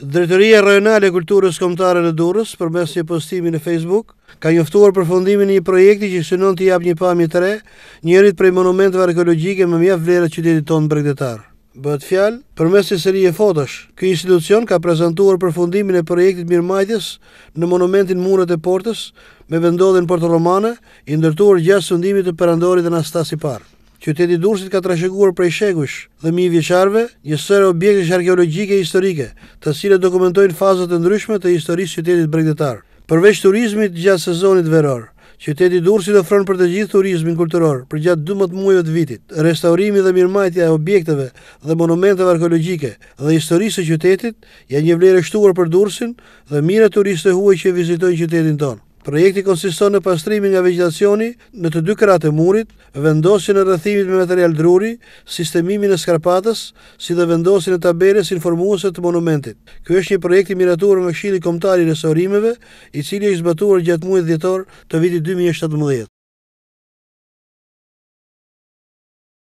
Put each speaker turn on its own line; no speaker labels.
Drejtëria Rajonale e Kulturës Komtare në Durës, për mes një postimi në Facebook, ka njoftuar për fundimin një projekti që synon të jap një pami të re, njërit për i monumentëve arkeologike me mjaf vlerët qytetit tonë bregdetar. Bëhet fjalë, për mes një seri e fotosh, këj institucion ka prezentuar për fundimin e projektit mirë në monumentin murët e portës me vendodhe në Porto Romane, i ndërtuar gjasë sundimit të përandorit e i parë. Qyteti i Durrësit ka trashëguar prej shekujsh dhe mijë një sër objekte arkeologjike e historike, të cilat dokumentojnë faza të ndryshme të historisë së qytetit bregdetar. Përveç turizmit gjatë sezonit veror, qyteti i Durrësit ofron për të gjithë turizmin kulturor për gjatë 12 muajve të vitit. Restorimi dhe mirëmbajtja e objekteve dhe monumenteve arkeologjike dhe historisë së qytetit janë një vlerë shtuar për Durrësin dhe mira turistë huaj që vizitojnë qytetin tonë. Projekti konsiston në pastrimi nga vegetacioni në të dy kratë e murit, vendosin e rëthimit me material druri, sistemimin e skarpatës, si dhe vendosin e taberes informuese të monumentit. Kjo është një projekti miratur nga shili komtari resorimeve, i cili është izbatur gjatë muet djetor të viti 2017.